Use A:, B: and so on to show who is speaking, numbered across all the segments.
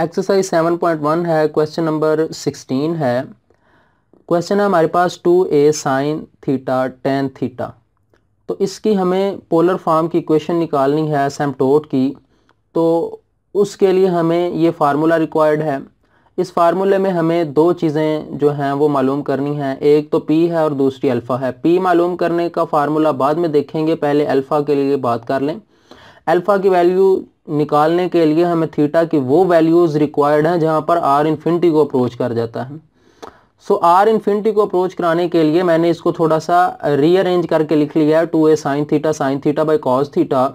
A: Exercise 7.1 है question number 16 है question है हमारे पास two a sine theta tan theta तो इसकी हमें पोलर फॉर्म की क्वेश्चन निकालनी है सेमटोट की तो उसके लिए हमें ये फार्मूला रिक्वायर्ड है इस फार्मूले में हमें दो चीज़ें जो हैं वो मालूम करनी हैं एक तो पी है और दूसरी अल्फ़ा है पी मालूम करने का फार्मूला बाद में देखेंगे पहले अल्फ़ा के लिए बात कर लें अल्फ़ा की वैल्यू निकालने के लिए हमें थीटा की वो वैल्यूज़ रिक्वायर्ड हैं जहाँ पर आर इन्फिनिटी को अप्रोच कर जाता है सो आर इन्फिनिटी को अप्रोच कराने के लिए मैंने इसको थोड़ा सा रीअरेंज करके लिख लिया है two a sine theta sine theta by cos theta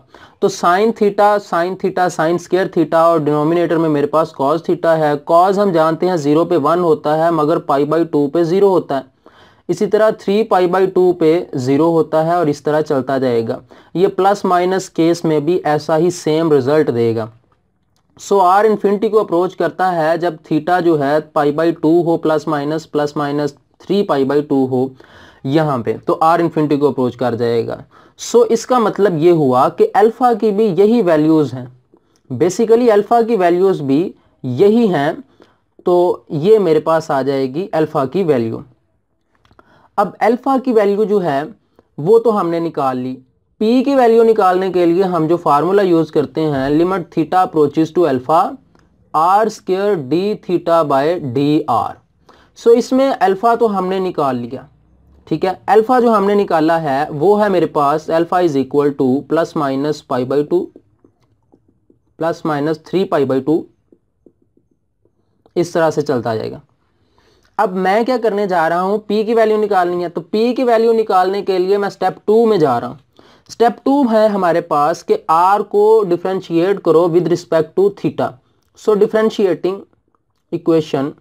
A: तो sine theta sine theta sine square theta और डिनोमिनेटर में मेरे पास कॉज थीटा है कॉज हम जानते हैं ज़ीरो पे वन होता है मगर पाई बाई टू पे ज़ीरो होता है इसी तरह थ्री पाई बाई टू पे ज़ीरो होता है और इस तरह चलता जाएगा ये प्लस माइनस केस में भी ऐसा ही सेम रिजल्ट देगा सो आर इन्फिनिटी को अप्रोच करता है जब थीटा जो है पाई बाई टू हो plus minus plus minus three pi by two हो यहाँ पे तो आर इन्फिनिटी को अप्रोच कर जाएगा सो so, इसका मतलब ये हुआ कि अल्फ़ा की भी यही वैल्यूज़ हैं बेसिकली अल्फ़ा की वैल्यूज़ भी यही हैं तो ये मेरे पास आ जाएगी अल्फ़ा की वैल्यू अब अल्फ़ा की वैल्यू जो है वो तो हमने निकाल ली पी की वैल्यू निकालने के लिए हम जो फार्मूला यूज़ करते हैं limit theta approaches to alpha r square d theta by d r so इसमें अल्फ़ा तो हमने निकाल लिया ठीक है अल्फ़ा जो हमने निकाला है वो है मेरे पास alpha is equal to plus minus pi by two plus minus three pi by two इस तरह से चलता जाएगा अब मैं क्या करने जा रहा हूँ पी की वैल्यू निकालनी है तो पी की वैल्यू निकालने के लिए मैं स्टेप टू में जा रहा हूँ स्टेप टू है हमारे पास कि आर को डिफ्रेंशिएट करो with respect to theta so differentiating equation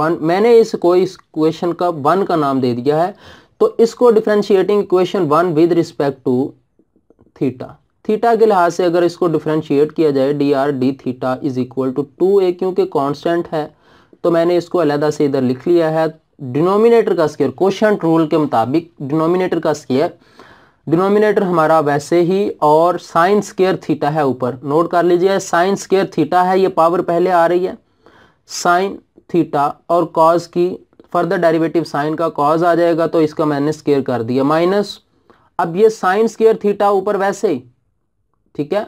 A: one मैंने इसको इस इक्वेशन का वन का नाम दे दिया है तो इसको differentiating equation one with respect to theta theta के लिहाज से अगर इसको डिफ्रेंशिएट किया जाए d r d theta is equal to two a क्योंकि कॉन्स्टेंट है तो मैंने इसको अलहदा से इधर लिख लिया है डिनोमिनेटर का स्केयर क्वेश्चन रूल के मुताबिक डिनोमिनेटर का स्केयर डिनोमिनेटर हमारा वैसे ही और साइन स्केयर थीटा है ऊपर नोट कर लीजिए साइन स्केयर थीटा है ये पावर पहले आ रही है साइन थीटा और कॉज की फर्दर डेरिवेटिव साइन का कॉज आ जाएगा तो इसका मैंने स्केयर कर दिया माइनस अब ये साइन स्केयर थीटा ऊपर वैसे ही ठीक है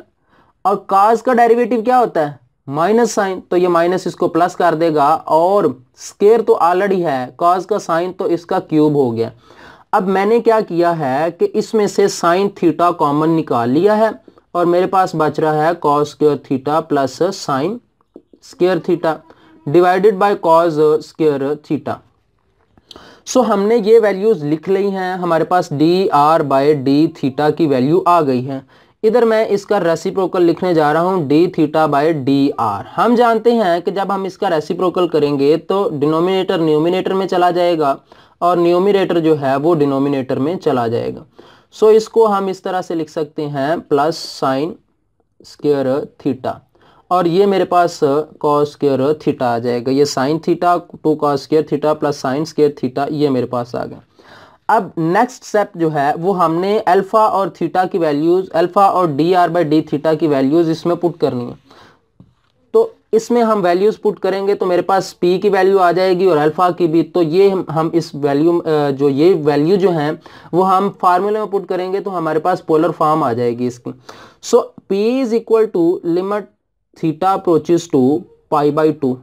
A: और कॉज का डेरिवेटिव क्या होता है माइनस साइन तो ये माइनस इसको प्लस कर देगा और स्केयर तो ऑलरेडी है कॉज का साइन तो इसका क्यूब हो गया अब मैंने क्या किया है कि इसमें से साइन थीटा कॉमन निकाल लिया है और मेरे पास बच रहा है cos square theta plus sine square theta divided by cos square theta so हमने ये वैल्यूज़ लिख ली हैं हमारे पास d r by d theta की वैल्यू आ गई है इधर मैं इसका रेसिप्रोकल लिखने जा रहा हूँ d theta by d r हम जानते हैं कि जब हम इसका रेसिप्रोकल करेंगे तो डिनोमिनेटर न्यूमिनेटर में चला जाएगा और न्यूमिनेटर जो है वो डिनोमिनेटर में चला जाएगा सो इसको हम इस तरह से लिख सकते हैं प्लस साइन स्केयर थीटा और ये मेरे पास कॉस स्केयर थीटा आ जाएगा ये sine theta two cos square theta plus sine square theta ये मेरे पास आ गया अब नेक्स्ट स्टेप जो है वो हमने अल्फ़ा और थीटा की वैल्यूज़ अल्फ़ा और d r by d theta की वैल्यूज़ इसमें पुट करनी है तो इसमें हम वैल्यूज़ पुट करेंगे तो मेरे पास पी की वैल्यू आ जाएगी और अल्फ़ा की भी तो ये हम, इस वैल्यू जो ये वैल्यू जो है वो हम फार्मूले में पुट करेंगे तो हमारे पास पोलर फॉर्म आ जाएगी इसकी so p is equal to limit theta approaches to pi by two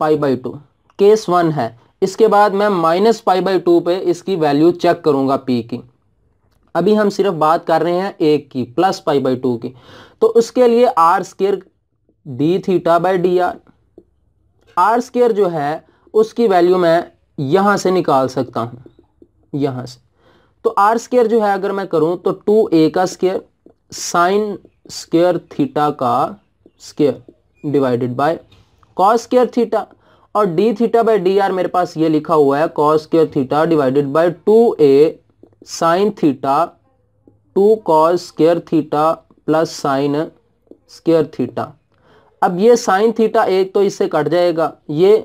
A: pi by two case one है इसके बाद मैं माइनस पाई बाई टू पर इसकी वैल्यू चेक करूँगा पी की अभी हम सिर्फ बात कर रहे हैं एक की प्लस पाई बाई टू की तो उसके लिए r square d theta by d r r square जो है उसकी वैल्यू मैं यहां से निकाल सकता हूँ यहाँ से तो आर स्केयर जो है अगर मैं करूँ तो टू ए का स्केयर साइन स्केयर थीटा का square divided by cos square theta और d theta by d r मेरे पास ये लिखा हुआ है कॉस के theta divided by two a sine theta two cos square theta plus sine square theta अब ये साइन थीटा एक तो इससे कट जाएगा ये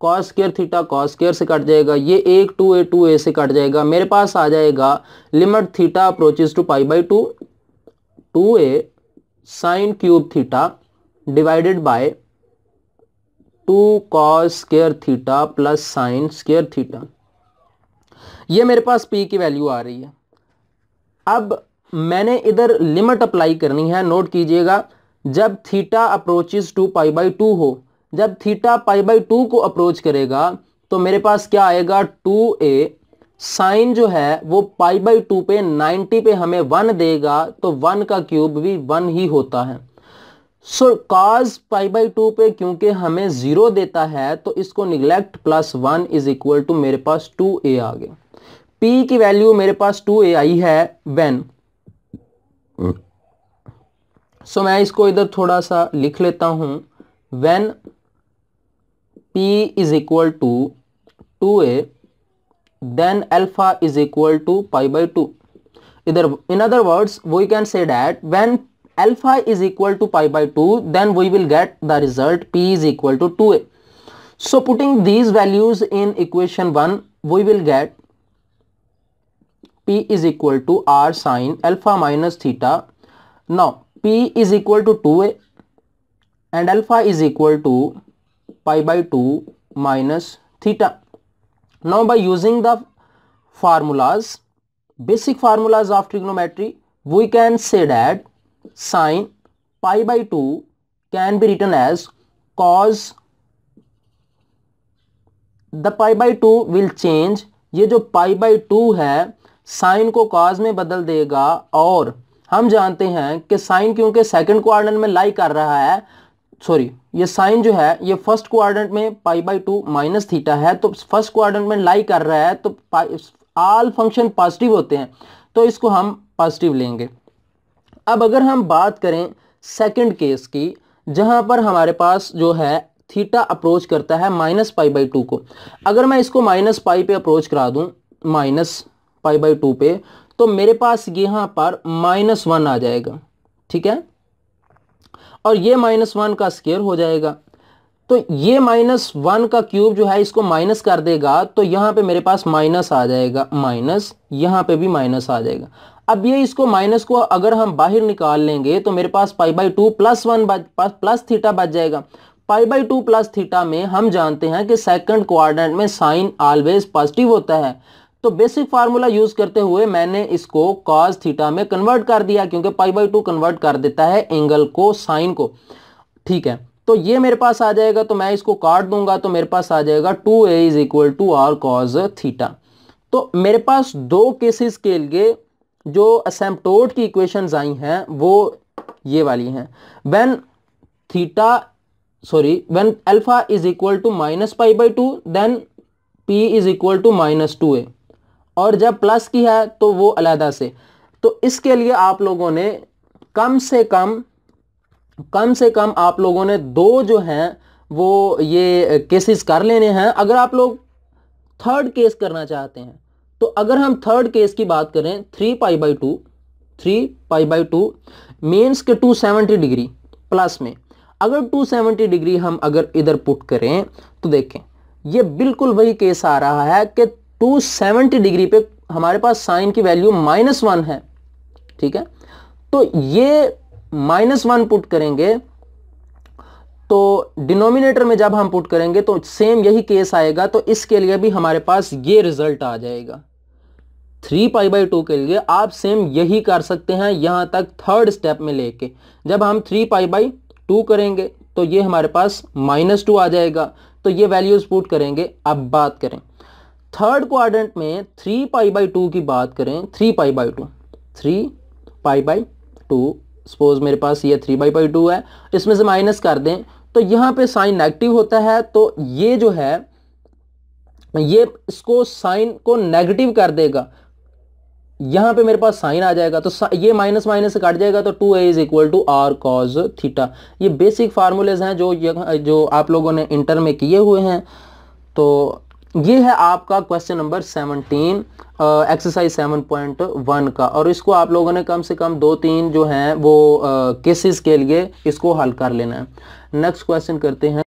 A: cos square theta cos square से कट जाएगा ये एक टू ए टू ए से कट जाएगा मेरे पास आ जाएगा limit theta approaches to pi by two two a sine cube theta divided by two cos square theta plus sine square theta ये मेरे पास पी की वैल्यू आ रही है अब मैंने इधर लिमिट अप्लाई करनी है नोट कीजिएगा जब theta approaches to pi by two हो जब थीटा पाई बाई टू को अप्रोच करेगा तो मेरे पास क्या आएगा टू ए साइन जो है वो पाई बाई टू पे नाइनटी पे हमें वन देगा तो वन का क्यूब भी वन ही होता है सो काज पाई बाई टू पे क्योंकि हमें ज़ीरो देता है तो इसको neglect plus one is equal to मेरे पास टू ए आ गया पी की वैल्यू मेरे पास टू ए आई है वेन सो so, मैं इसको इधर थोड़ा सा लिख लेता हूं when p is equal to two a then alpha is equal to pi by two इधर in other words we can say that when alpha is equal to pi by 2 then we will get the result p is equal to 2a. So putting these values in equation 1 we will get p is equal to r sine alpha minus theta. Now p is equal to 2a and alpha is equal to pi by 2 minus theta. Now by using the formulas, basic formulas of trigonometry, we can say that sine pi by two can be written as cos the pi by two will change ये जो pi by two है sine को cos में बदल देगा और हम जानते हैं कि साइन क्योंकि सेकंड क्वाड्रेंट में लाई कर रहा है सॉरी ये साइन जो है ये फर्स्ट क्वाड्रेंट में pi by two minus theta है तो फर्स्ट क्वाड्रेंट में लाई कर रहा है तो ऑल फंक्शन पॉजिटिव होते हैं तो इसको हम पॉजिटिव लेंगे अब अगर हम बात करें सेकंड केस की जहां पर हमारे पास जो है थीटा अप्रोच करता है माइनस पाई बाई टू को अगर मैं इसको माइनस पाई पे अप्रोच करा दूं माइनस पाई बाई टू पे तो मेरे पास यहां पर माइनस वन आ जाएगा ठीक है और ये माइनस वन का स्केयर हो जाएगा तो ये माइनस वन का क्यूब जो है इसको माइनस कर देगा तो यहां पे मेरे पास माइनस आ जाएगा माइनस यहां पे भी माइनस आ जाएगा अब ये इसको माइनस को अगर हम बाहर निकाल लेंगे तो मेरे पास pi by two plus one plus theta बच जाएगा pi by two plus theta में हम जानते हैं कि सेकंड क्वाड्रेंट में साइन ऑलवेज पॉजिटिव होता है तो बेसिक फार्मूला यूज करते हुए मैंने इसको कॉज थीटा में कन्वर्ट कर दिया क्योंकि पाई बाई टू कन्वर्ट कर देता है एंगल को साइन को ठीक है तो ये मेरे पास आ जाएगा तो मैं इसको काट दूंगा तो मेरे पास आ जाएगा two a is equal to r cos theta तो मेरे पास दो केसेस के लिए जो असैम्पटोड की इक्वेशन आई हैं वो ये वाली हैं when theta sorry when alpha is equal to minus pi by two then p is equal to minus two a और जब प्लस की है तो वो अलहदा से तो इसके लिए आप लोगों ने कम से कम कम से कम आप लोगों ने दो जो हैं वो ये केसेस कर लेने हैं अगर आप लोग थर्ड केस करना चाहते हैं तो अगर हम थर्ड केस की बात करें three pi by two three pi by two means के टू सेवेंटी डिग्री प्लस में अगर टू सेवेंटी डिग्री हम अगर इधर पुट करें तो देखें ये बिल्कुल वही केस आ रहा है कि टू सेवेंटी डिग्री पे हमारे पास साइन की वैल्यू माइनस वन है ठीक है तो ये माइनस वन पुट करेंगे तो डिनोमिनेटर में जब हम पुट करेंगे तो सेम यही केस आएगा तो इसके लिए भी हमारे पास ये रिजल्ट आ जाएगा थ्री पाई बाई टू के लिए आप सेम यही कर सकते हैं यहाँ तक थर्ड स्टेप में लेके जब हम थ्री पाई बाई टू करेंगे तो ये हमारे पास माइनस टू आ जाएगा तो ये वैल्यूज पुट करेंगे अब बात करें थर्ड क्वाड्रेंट में थ्री पाई बाई टू की बात करें three pi by two three pi by two suppose मेरे पास ये थ्री बाई बाई टू है इसमें से माइनस कर दें तो यहाँ पे साइन नेगेटिव होता है तो ये जो है ये इसको साइन को नेगेटिव कर देगा यहां पे मेरे पास साइन आ जाएगा तो ये माइनस माइनस से कट जाएगा तो two a is equal to r cos theta ये बेसिक फार्मूलेज हैं जो जो आप लोगों ने इंटर में किए हुए हैं तो ये है आपका question number seventeen exercise seven point one का और इसको आप लोगों ने कम से कम दो तीन जो हैं वो केसेस uh, के लिए इसको हल कर लेना है नेक्स्ट क्वेश्चन करते हैं